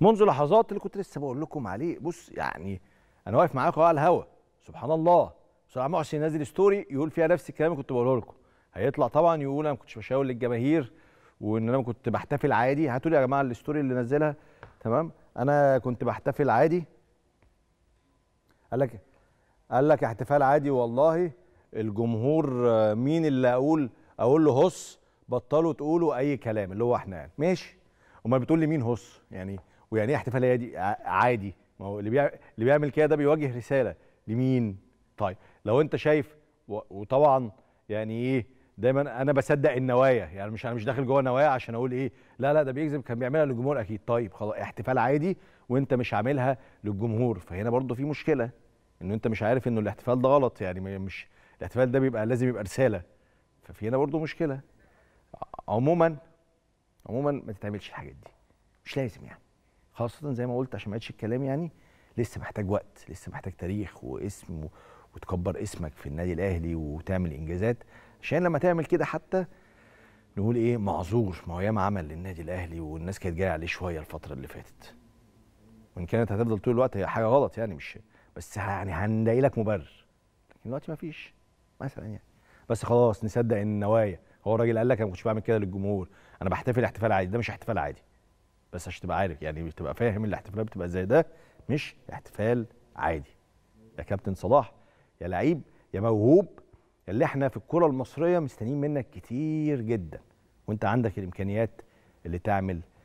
منذ لحظات اللي كنت لسه بقول لكم عليه بص يعني انا واقف معاكم على الهوا سبحان الله بسرعه محسن نازل ستوري يقول فيها نفس الكلام اللي كنت بقوله لكم هيطلع طبعا يقول انا ما كنتش بشاور للجماهير وان انا كنت بحتفل عادي هاتوا لي يا جماعه الستوري اللي نزلها تمام انا كنت بحتفل عادي قال لك قال لك احتفال عادي والله الجمهور مين اللي اقول اقول له هص بطلوا تقولوا اي كلام اللي هو احنا يعني ماشي امال بتقول لي مين هص يعني ويعني ايه احتفاليه دي عادي ما هو اللي بيعمل اللي بيعمل كده ده بيوجه رساله لمين طيب لو انت شايف وطبعا يعني ايه دايما انا بصدق النوايا يعني مش انا مش داخل جوه نوايا عشان اقول ايه لا لا ده بيكذب كان بيعملها للجمهور اكيد طيب خلاص احتفال عادي وانت مش عاملها للجمهور فهنا برضه في مشكله ان انت مش عارف انه الاحتفال ده غلط يعني مش الاحتفال ده بيبقى لازم يبقى رساله ففي هنا برضه مشكله عموما عموما ما تتعملش الحاجات دي مش لازم يعني خاصه زي ما قلت عشان ما قلتش الكلام يعني لسه محتاج وقت لسه محتاج تاريخ واسم و... وتكبر اسمك في النادي الاهلي وتعمل انجازات عشان لما تعمل كده حتى نقول ايه معذور ما هو ياما عمل للنادي الاهلي والناس كانت جايه عليه شويه الفتره اللي فاتت وان كانت هتفضل طول الوقت هي حاجه غلط يعني مش بس يعني هنلاقي لك مبرر لكن دلوقتي ما فيش مثلا يعني بس خلاص نصدق ان النوايا هو الراجل قال لك انا ما كنتش بعمل كده للجمهور انا بحتفل احتفال عادي ده مش احتفال عادي بس عشان تبقى عارف يعني تبقى فاهم الاحتفالات بتبقى زي ده مش احتفال عادي يا كابتن صلاح يا لعيب يا موهوب اللي احنا في الكره المصريه مستنيين منك كتير جدا وانت عندك الامكانيات اللي تعمل